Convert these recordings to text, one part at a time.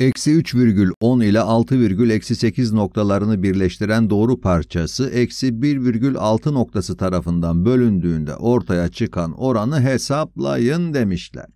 Eksi 3,10 ile 6,8 noktalarını birleştiren doğru parçası eksi 1,6 noktası tarafından bölündüğünde ortaya çıkan oranı hesaplayın demişler.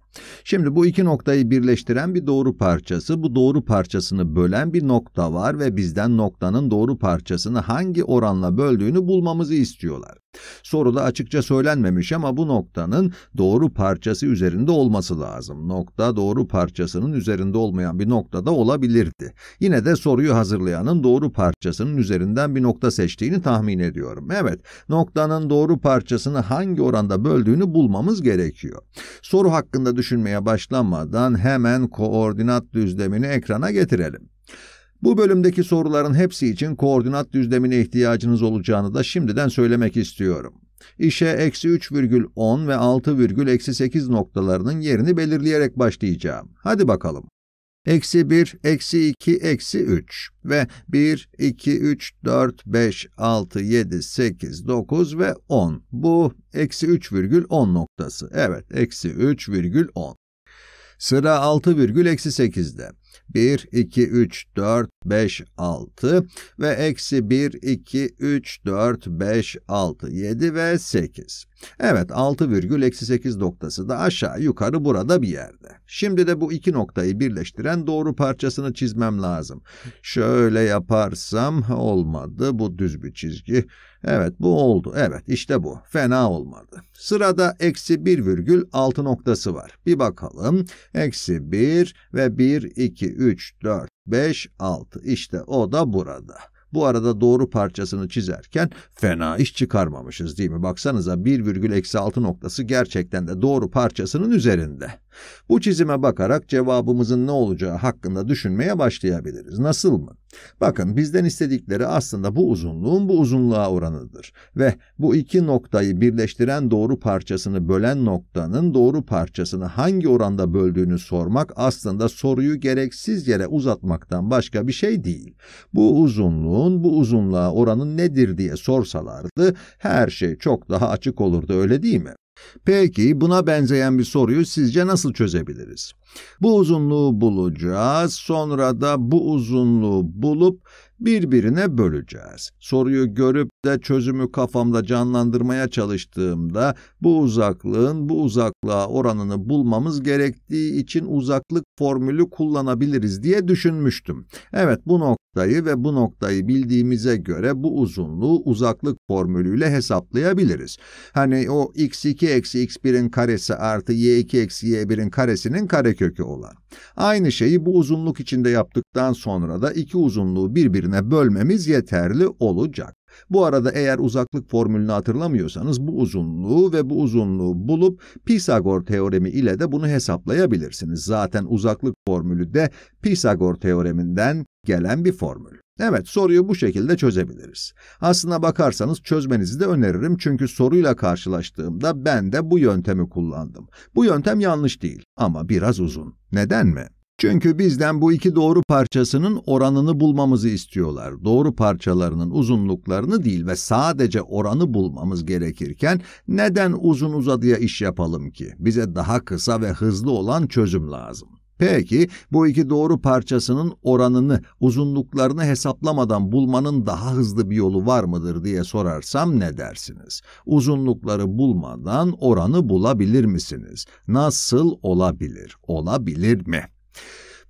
Şimdi bu iki noktayı birleştiren bir doğru parçası, bu doğru parçasını bölen bir nokta var ve bizden noktanın doğru parçasını hangi oranla böldüğünü bulmamızı istiyorlar. Soruda açıkça söylenmemiş ama bu noktanın doğru parçası üzerinde olması lazım. Nokta doğru parçasının üzerinde olmayan bir noktada olabilirdi. Yine de soruyu hazırlayanın doğru parçasının üzerinden bir nokta seçtiğini tahmin ediyorum. Evet, noktanın doğru parçasını hangi oranda böldüğünü bulmamız gerekiyor. Soru hakkında düşünmeye başlamadan hemen koordinat düzlemini ekrana getirelim. Bu bölümdeki soruların hepsi için koordinat düzlemine ihtiyacınız olacağını da şimdiden söylemek istiyorum. İşe eksi 3,10 ve 6,8 noktalarının yerini belirleyerek başlayacağım. Hadi bakalım. Eksi 1, eksi 2, eksi 3 ve 1, 2, 3, 4, 5, 6, 7, 8, 9 ve 10. Bu eksi 3,10 noktası. Evet, eksi 3,10. Sıra 6,8'de. 1, 2, 3, 4, 5, 6 ve eksi 1, 2, 3, 4, 5, 6, 7 ve 8. Evet 6 virgül eksi 8 noktası da aşağı yukarı burada bir yerde. Şimdi de bu iki noktayı birleştiren doğru parçasını çizmem lazım. Şöyle yaparsam olmadı bu düz bir çizgi. Evet bu oldu. Evet işte bu. Fena olmadı. Sırada eksi bir virgül altı noktası var. Bir bakalım. Eksi bir ve bir, iki, üç, dört, beş, altı. İşte o da burada. Bu arada doğru parçasını çizerken fena iş çıkarmamışız değil mi? Baksanıza 1,6 noktası gerçekten de doğru parçasının üzerinde. Bu çizime bakarak cevabımızın ne olacağı hakkında düşünmeye başlayabiliriz. Nasıl mı? Bakın bizden istedikleri aslında bu uzunluğun bu uzunluğa oranıdır. Ve bu iki noktayı birleştiren doğru parçasını bölen noktanın doğru parçasını hangi oranda böldüğünü sormak aslında soruyu gereksiz yere uzatmaktan başka bir şey değil. Bu uzunluğun bu uzunluğa oranı nedir diye sorsalardı her şey çok daha açık olurdu öyle değil mi? Peki buna benzeyen bir soruyu sizce nasıl çözebiliriz? Bu uzunluğu bulacağız. Sonra da bu uzunluğu bulup birbirine böleceğiz. Soruyu görüp de çözümü kafamda canlandırmaya çalıştığımda bu uzaklığın bu uzaklığa oranını bulmamız gerektiği için uzaklık formülü kullanabiliriz diye düşünmüştüm. Evet bu noktayı ve bu noktayı bildiğimize göre bu uzunluğu uzaklık formülüyle hesaplayabiliriz. Hani o x2 eksi x1'in karesi artı y2 eksi y1'in karesinin karekökü olan. Aynı şeyi bu uzunluk içinde yaptıktan sonra da iki uzunluğu birbirine birbirine bölmemiz yeterli olacak. Bu arada eğer uzaklık formülünü hatırlamıyorsanız bu uzunluğu ve bu uzunluğu bulup Pisagor teoremi ile de bunu hesaplayabilirsiniz. Zaten uzaklık formülü de Pisagor teoreminden gelen bir formül. Evet, soruyu bu şekilde çözebiliriz. Aslına bakarsanız çözmenizi de öneririm çünkü soruyla karşılaştığımda ben de bu yöntemi kullandım. Bu yöntem yanlış değil ama biraz uzun. Neden mi? Çünkü bizden bu iki doğru parçasının oranını bulmamızı istiyorlar. Doğru parçalarının uzunluklarını değil ve sadece oranı bulmamız gerekirken neden uzun uzadıya iş yapalım ki? Bize daha kısa ve hızlı olan çözüm lazım. Peki bu iki doğru parçasının oranını, uzunluklarını hesaplamadan bulmanın daha hızlı bir yolu var mıdır diye sorarsam ne dersiniz? Uzunlukları bulmadan oranı bulabilir misiniz? Nasıl olabilir? Olabilir mi?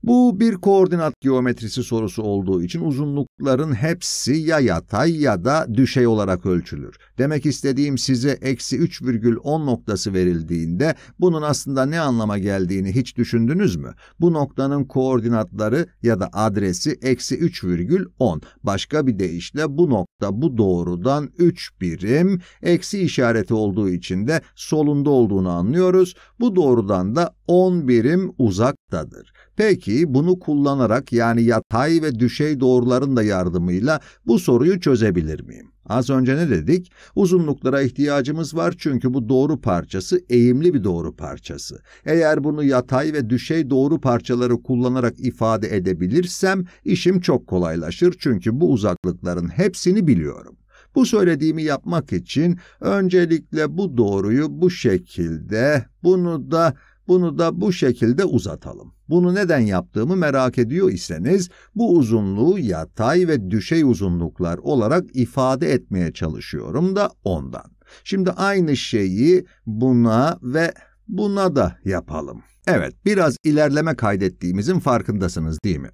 Bu bir koordinat geometrisi sorusu olduğu için uzunlukların hepsi ya yatay ya da düşey olarak ölçülür. Demek istediğim size eksi 3,10 noktası verildiğinde bunun aslında ne anlama geldiğini hiç düşündünüz mü? Bu noktanın koordinatları ya da adresi eksi 3,10. Başka bir deyişle bu nokta bu doğrudan 3 birim eksi işareti olduğu için de solunda olduğunu anlıyoruz. Bu doğrudan da 10 birim uzaktadır. Peki bunu kullanarak yani yatay ve düşey doğruların da yardımıyla bu soruyu çözebilir miyim? Az önce ne dedik? Uzunluklara ihtiyacımız var çünkü bu doğru parçası eğimli bir doğru parçası. Eğer bunu yatay ve düşey doğru parçaları kullanarak ifade edebilirsem işim çok kolaylaşır çünkü bu uzaklıkların hepsini biliyorum. Bu söylediğimi yapmak için öncelikle bu doğruyu bu şekilde, bunu da bunu da bu şekilde uzatalım. Bunu neden yaptığımı merak ediyor iseniz bu uzunluğu yatay ve düşey uzunluklar olarak ifade etmeye çalışıyorum da ondan. Şimdi aynı şeyi buna ve buna da yapalım. Evet, biraz ilerleme kaydettiğimizin farkındasınız değil mi?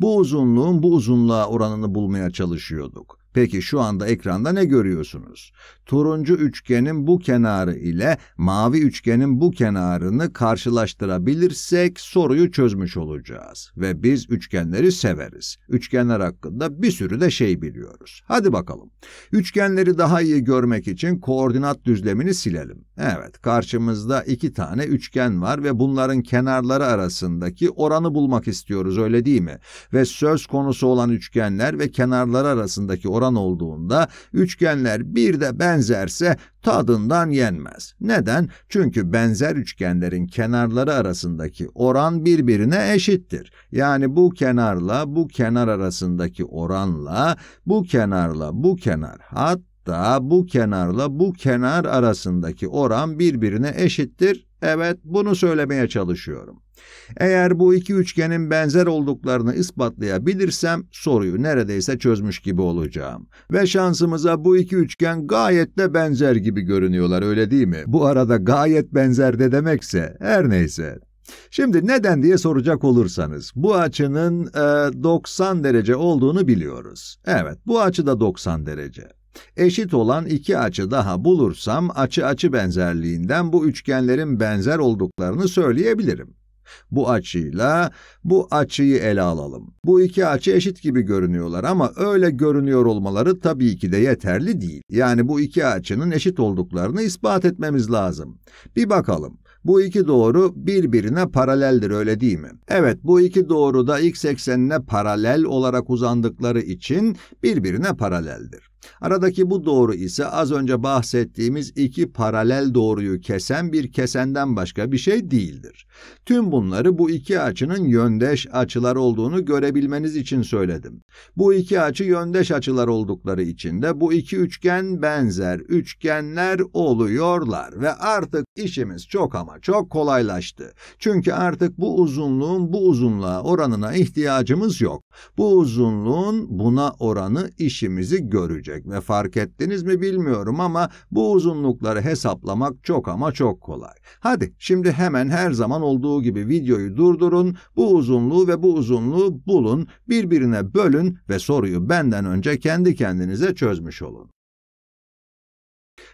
Bu uzunluğun bu uzunluğa oranını bulmaya çalışıyorduk. Peki şu anda ekranda ne görüyorsunuz? Turuncu üçgenin bu kenarı ile mavi üçgenin bu kenarını karşılaştırabilirsek soruyu çözmüş olacağız. Ve biz üçgenleri severiz. Üçgenler hakkında bir sürü de şey biliyoruz. Hadi bakalım. Üçgenleri daha iyi görmek için koordinat düzlemini silelim. Evet, karşımızda iki tane üçgen var ve bunların kenarları arasındaki oranı bulmak istiyoruz, öyle değil mi? Ve söz konusu olan üçgenler ve kenarları arasındaki oran olduğunda üçgenler bir de benzerse tadından yenmez. Neden? Çünkü benzer üçgenlerin kenarları arasındaki oran birbirine eşittir. Yani bu kenarla bu kenar arasındaki oranla bu kenarla bu kenar hat Hatta bu kenarla bu kenar arasındaki oran birbirine eşittir. Evet, bunu söylemeye çalışıyorum. Eğer bu iki üçgenin benzer olduklarını ispatlayabilirsem soruyu neredeyse çözmüş gibi olacağım. Ve şansımıza bu iki üçgen gayet de benzer gibi görünüyorlar öyle değil mi? Bu arada gayet benzer de demekse her neyse. Şimdi neden diye soracak olursanız bu açının e, 90 derece olduğunu biliyoruz. Evet bu açı da 90 derece. Eşit olan iki açı daha bulursam açı açı benzerliğinden bu üçgenlerin benzer olduklarını söyleyebilirim. Bu açıyla bu açıyı ele alalım. Bu iki açı eşit gibi görünüyorlar ama öyle görünüyor olmaları tabii ki de yeterli değil. Yani bu iki açının eşit olduklarını ispat etmemiz lazım. Bir bakalım. Bu iki doğru birbirine paraleldir öyle değil mi? Evet bu iki doğru da x eksenine paralel olarak uzandıkları için birbirine paraleldir. Aradaki bu doğru ise az önce bahsettiğimiz iki paralel doğruyu kesen bir kesenden başka bir şey değildir. Tüm bunları bu iki açının yöndeş açılar olduğunu görebilmeniz için söyledim. Bu iki açı yöndeş açılar oldukları için de bu iki üçgen benzer üçgenler oluyorlar ve artık işimiz çok ama çok kolaylaştı. Çünkü artık bu uzunluğun bu uzunluğa oranına ihtiyacımız yok. Bu uzunluğun buna oranı işimizi görecek gelecek ve fark ettiniz mi bilmiyorum ama bu uzunlukları hesaplamak çok ama çok kolay. Hadi şimdi hemen her zaman olduğu gibi videoyu durdurun, bu uzunluğu ve bu uzunluğu bulun, birbirine bölün ve soruyu benden önce kendi kendinize çözmüş olun.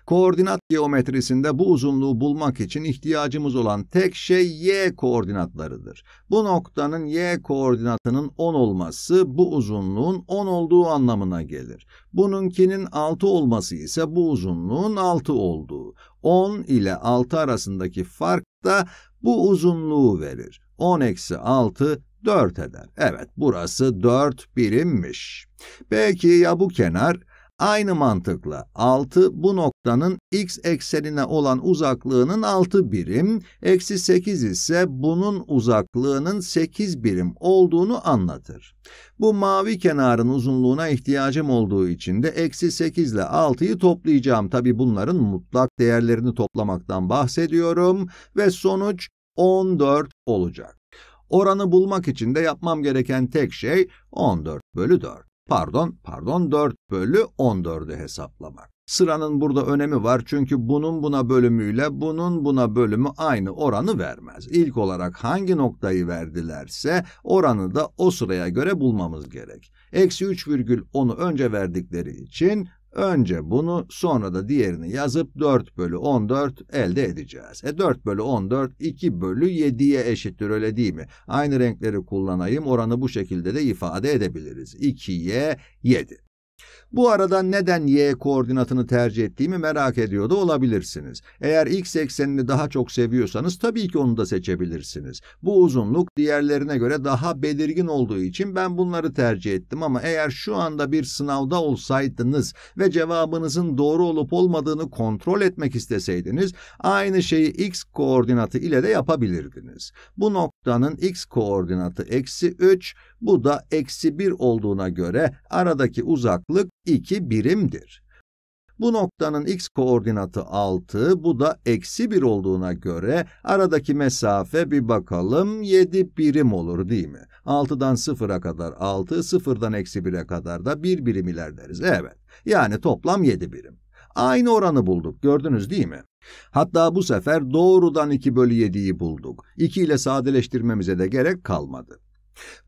Koordinat geometrisinde bu uzunluğu bulmak için ihtiyacımız olan tek şey y koordinatlarıdır. Bu noktanın y koordinatının 10 olması bu uzunluğun 10 olduğu anlamına gelir. Bununkinin 6 olması ise bu uzunluğun 6 olduğu. 10 ile 6 arasındaki fark da bu uzunluğu verir. 10 eksi 6 4 eder. Evet burası 4 birimmiş. Peki ya bu kenar? Aynı mantıkla 6 bu noktanın x eksenine olan uzaklığının 6 birim, eksi 8 ise bunun uzaklığının 8 birim olduğunu anlatır. Bu mavi kenarın uzunluğuna ihtiyacım olduğu için de eksi 8 ile 6'yı toplayacağım. Tabi bunların mutlak değerlerini toplamaktan bahsediyorum ve sonuç 14 olacak. Oranı bulmak için de yapmam gereken tek şey 14 bölü 4 pardon, pardon 4 bölü 14'ü hesaplamak. Sıranın burada önemi var çünkü bunun buna bölümüyle bunun buna bölümü aynı oranı vermez. İlk olarak hangi noktayı verdilerse oranı da o sıraya göre bulmamız gerek. Eksi 3,10'u önce verdikleri için Önce bunu sonra da diğerini yazıp 4 bölü 14 elde edeceğiz. E 4 bölü 14 2 bölü 7'ye eşittir öyle değil mi? Aynı renkleri kullanayım oranı bu şekilde de ifade edebiliriz. 2'ye 7. Bu arada neden y koordinatını tercih ettiğimi merak ediyor da olabilirsiniz. Eğer x eksenini daha çok seviyorsanız tabii ki onu da seçebilirsiniz. Bu uzunluk diğerlerine göre daha belirgin olduğu için ben bunları tercih ettim ama eğer şu anda bir sınavda olsaydınız ve cevabınızın doğru olup olmadığını kontrol etmek isteseydiniz aynı şeyi x koordinatı ile de yapabilirdiniz. Bu noktanın x koordinatı eksi 3 bu da eksi 1 olduğuna göre aradaki uzaklık 2 birimdir. Bu noktanın x koordinatı 6, bu da eksi 1 olduğuna göre aradaki mesafe bir bakalım 7 birim olur değil mi? 6'dan 0'a kadar 6, 0'dan eksi 1'e kadar da 1 birim ilerleriz. Evet, yani toplam 7 birim. Aynı oranı bulduk gördünüz değil mi? Hatta bu sefer doğrudan 2 bölü 7'yi bulduk. 2 ile sadeleştirmemize de gerek kalmadı.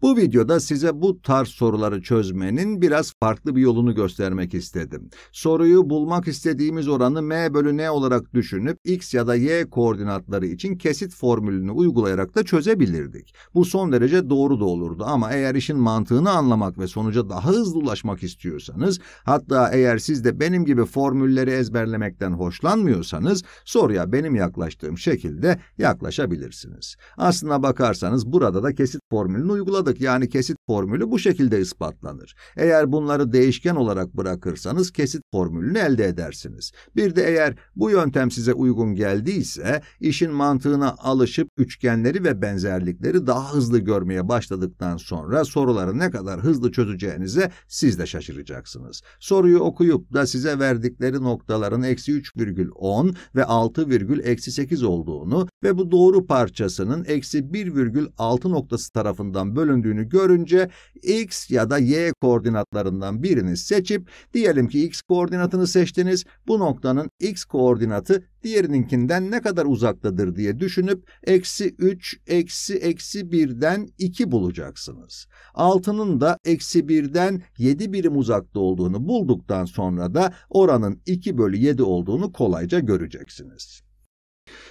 Bu videoda size bu tarz soruları çözmenin biraz farklı bir yolunu göstermek istedim. Soruyu bulmak istediğimiz oranı m bölü n olarak düşünüp x ya da y koordinatları için kesit formülünü uygulayarak da çözebilirdik. Bu son derece doğru da olurdu ama eğer işin mantığını anlamak ve sonuca daha hızlı ulaşmak istiyorsanız, hatta eğer siz de benim gibi formülleri ezberlemekten hoşlanmıyorsanız, soruya benim yaklaştığım şekilde yaklaşabilirsiniz. Aslına bakarsanız burada da kesit formülünü uyguladık. Yani kesit formülü bu şekilde ispatlanır. Eğer bunları değişken olarak bırakırsanız kesit formülünü elde edersiniz. Bir de eğer bu yöntem size uygun geldiyse işin mantığına alışıp üçgenleri ve benzerlikleri daha hızlı görmeye başladıktan sonra soruları ne kadar hızlı çözeceğinize siz de şaşıracaksınız. Soruyu okuyup da size verdikleri noktaların eksi 3,10 ve 6,8 olduğunu ve bu doğru parçasının eksi 1,6 noktası tarafından tarafından bölündüğünü görünce x ya da y koordinatlarından birini seçip diyelim ki x koordinatını seçtiniz. Bu noktanın x koordinatı diğerininkinden ne kadar uzaktadır diye düşünüp eksi 3 eksi eksi 1'den 2 bulacaksınız. Altının da eksi 1'den 7 birim uzakta olduğunu bulduktan sonra da oranın 2 bölü 7 olduğunu kolayca göreceksiniz.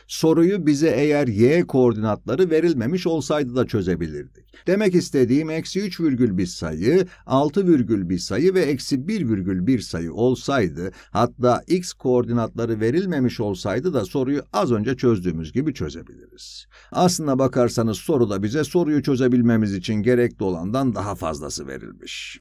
Soruyu bize eğer y koordinatları verilmemiş olsaydı da çözebilirdik. Demek istediğim eksi 3 virgül bir sayı, 6 virgül bir sayı ve eksi 1 virgül bir sayı olsaydı, hatta x koordinatları verilmemiş olsaydı da soruyu az önce çözdüğümüz gibi çözebiliriz. Aslına bakarsanız soruda bize soruyu çözebilmemiz için gerekli olandan daha fazlası verilmiş.